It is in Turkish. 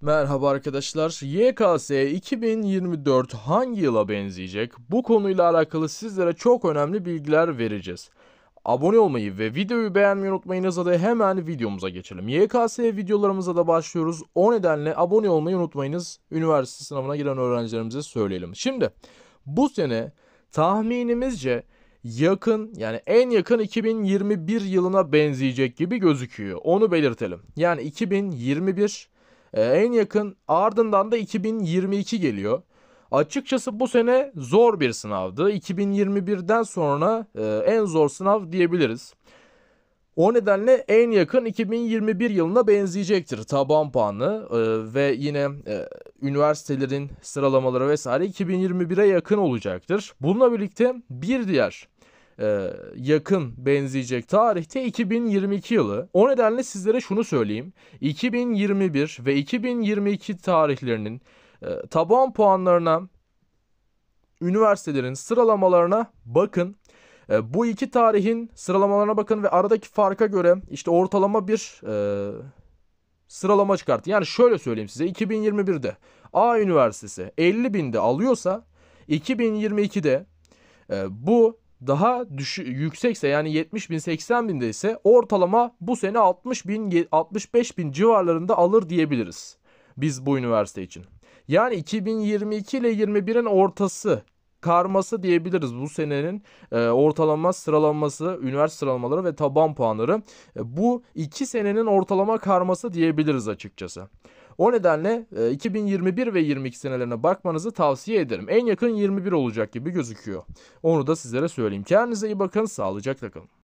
Merhaba arkadaşlar. YKS 2024 hangi yıla benzeyecek? Bu konuyla alakalı sizlere çok önemli bilgiler vereceğiz. Abone olmayı ve videoyu beğenmeyi unutmayınız. Hadi hemen videomuza geçelim. YKS videolarımıza da başlıyoruz. O nedenle abone olmayı unutmayınız. Üniversite sınavına giren öğrencilerimize söyleyelim. Şimdi bu sene tahminimizce yakın yani en yakın 2021 yılına benzeyecek gibi gözüküyor. Onu belirtelim. Yani 2021 ee, en yakın ardından da 2022 geliyor. Açıkçası bu sene zor bir sınavdı. 2021'den sonra e, en zor sınav diyebiliriz. O nedenle en yakın 2021 yılına benzeyecektir taban puanı ee, ve yine e, üniversitelerin sıralamaları vesaire 2021'e yakın olacaktır. Bununla birlikte bir diğer e, yakın benzeyecek tarihte 2022 yılı. O nedenle sizlere şunu söyleyeyim. 2021 ve 2022 tarihlerinin e, taban puanlarına, üniversitelerin sıralamalarına bakın. E, bu iki tarihin sıralamalarına bakın ve aradaki farka göre işte ortalama bir e, sıralama çıkartın. Yani şöyle söyleyeyim size 2021'de A Üniversitesi 50 binde alıyorsa 2022'de e, bu daha düşü, yüksekse yani 70 bin 80 binde ise ortalama bu sene 60 bin 65 bin civarlarında alır diyebiliriz. Biz bu üniversite için. Yani 2022 ile 21'in ortası karması diyebiliriz bu senenin e, ortalama sıralanması üniversite sıralamaları ve taban puanları. E, bu iki senenin ortalama karması diyebiliriz açıkçası. O nedenle 2021 e, ve 22 senelerine bakmanızı tavsiye ederim. En yakın 21 olacak gibi gözüküyor. Onu da sizlere söyleyeyim. Kendinize iyi bakın. Sağlıcakla kalın.